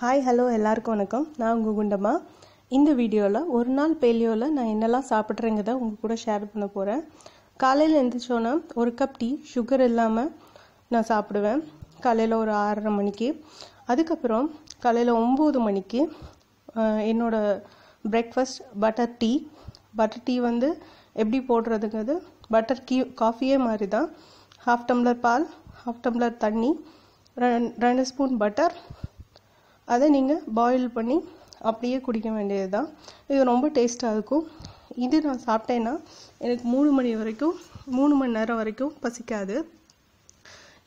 hi hello எல்லாருக்கும் வணக்கம் நான் உங்கள் குண்டம்மா இந்த வீடியோவில் ஒரு நாள் பேலியோவில் நான் என்னெல்லாம் சாப்பிட்றேங்கிறத உங்கள் கூட ஷேர் பண்ண போகிறேன் காலையில் எழுந்திரிச்சோன்னா ஒரு கப் டீ சுகர் இல்லாமல் நான் சாப்பிடுவேன் காலையில் ஒரு ஆறரை மணிக்கு அதுக்கப்புறம் காலையில் ஒம்பது மணிக்கு என்னோடய breakfast butter tea butter tea வந்து எப்படி போடுறதுங்கிறது பட்டர் கீ காஃபியே மாதிரி தான் ஹாஃப் டம்ளர் பால் ஹாஃப் டம்ளர் தண்ணி ரெண்டு ஸ்பூன் பட்டர் அதை நீங்கள் பாயில் பண்ணி அப்படியே குடிக்க வேண்டியது தான் இது ரொம்ப டேஸ்ட்டாக இருக்கும் இது நான் சாப்பிட்டேன்னா எனக்கு மூணு மணி வரைக்கும் மூணு மணி நேரம் வரைக்கும் பசிக்காது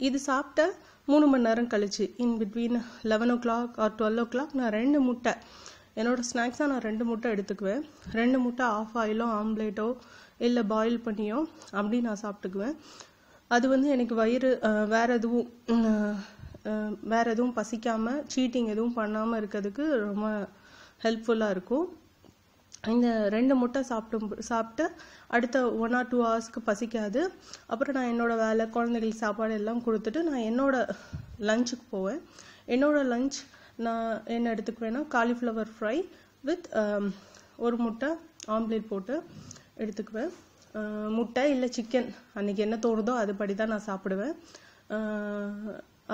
இது சாப்பிட்ட மூணு மணி நேரம் கழிச்சு in between eleven o'clock or twelve o'clock நான் ரெண்டு முட்டை என்னோடய ஸ்நாக்ஸாக நான் ரெண்டு முட்டை எடுத்துக்குவேன் ரெண்டு முட்டை ஆஃப் ஆயிலோ ஆம்லேட்டோ இல்லை பாயில் பண்ணியோ அப்படி நான் சாப்பிட்டுக்குவேன் அது வந்து எனக்கு வயிறு வேறு எதுவும் வேறு எதுவும் பசிக்காமல் சீட்டிங் எதுவும் பண்ணாமல் இருக்கிறதுக்கு ரொம்ப ஹெல்ப்ஃபுல்லாக இருக்கும் இந்த ரெண்டு முட்டை சாப்பிடும் சாப்பிட்டு அடுத்த ஒன் ஆர் டூ ஹவர்ஸ்க்கு பசிக்காது அப்புறம் நான் என்னோடய வேலை குழந்தைகளுக்கு சாப்பாடு எல்லாம் கொடுத்துட்டு நான் என்னோடய லஞ்சுக்கு போவேன் என்னோடய லஞ்ச் நான் என்ன எடுத்துக்குவேன்னா காலிஃப்ளவர் ஃப்ரை வித் ஒரு முட்டை ஆம்லேட் போட்டு எடுத்துக்குவேன் முட்டை இல்லை சிக்கன் அன்றைக்கி என்ன தோணுதோ அதுபடி தான் நான் சாப்பிடுவேன்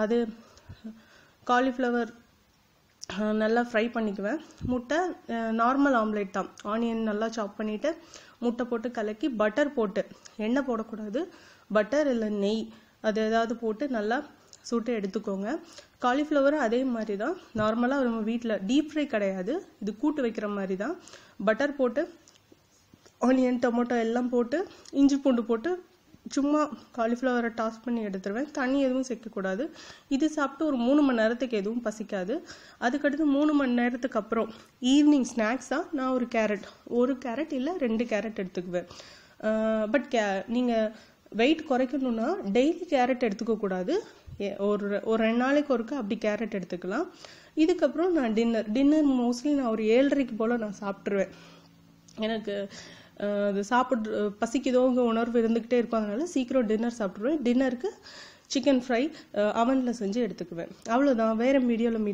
அது காலிஃப்ளவர் நல்லா ஃப்ரை பண்ணிக்குவேன் முட்டை நார்மல் ஆம்லேட் தான் ஆனியன் நல்லா சாப் பண்ணிவிட்டு முட்டை போட்டு கலக்கி பட்டர் போட்டு எண்ணெய் போடக்கூடாது பட்டர் இல்லை நெய் அது ஏதாவது போட்டு நல்லா சுட்டு எடுத்துக்கோங்க காலிஃப்ளவரும் அதே மாதிரி தான் நார்மலாக நம்ம வீட்டில் டீப் ஃப்ரை கிடையாது இது கூட்டு வைக்கிற மாதிரி தான் பட்டர் போட்டு ஆனியன் டொமேட்டோ எல்லாம் போட்டு இஞ்சி பூண்டு போட்டு சும்மா காலிஃப்ளவரை டாஸ் பண்ணி எடுத்துருவேன் தண்ணி எதுவும் சேர்க்கக்கூடாது இது சாப்பிட்டு ஒரு மூணு மணி நேரத்துக்கு எதுவும் பசிக்காது அதுக்கடுத்து மூணு மணி நேரத்துக்கு அப்புறம் ஈவினிங் ஸ்நாக்ஸாக நான் ஒரு கேரட் ஒரு கேரட் இல்லை ரெண்டு கேரட் எடுத்துக்குவேன் பட் கே நீங்கள் வெயிட் குறைக்கணும்னா டெய்லி கேரட் எடுத்துக்கக்கூடாது ஒரு ஒரு ரெண்டு நாளைக்கு ஒருக்க அப்படி கேரட் எடுத்துக்கலாம் இதுக்கப்புறம் நான் டின்னர் டின்னர் மோஸ்ட்லி நான் ஒரு ஏழரைக்கு போல் நான் சாப்பிட்ருவேன் எனக்கு அது சாப்பிட்ற பசிக்குதோங்க உணர்வு இருந்துக்கிட்டே இருக்கும் அதனால் சீக்கிரம் டின்னர் சாப்பிட்ருவேன் டின்னருக்கு சிக்கன் ஃப்ரை அவனில் செஞ்சு எடுத்துக்குவேன் அவ்வளோதான் வேறு மீடியாவில் மீட்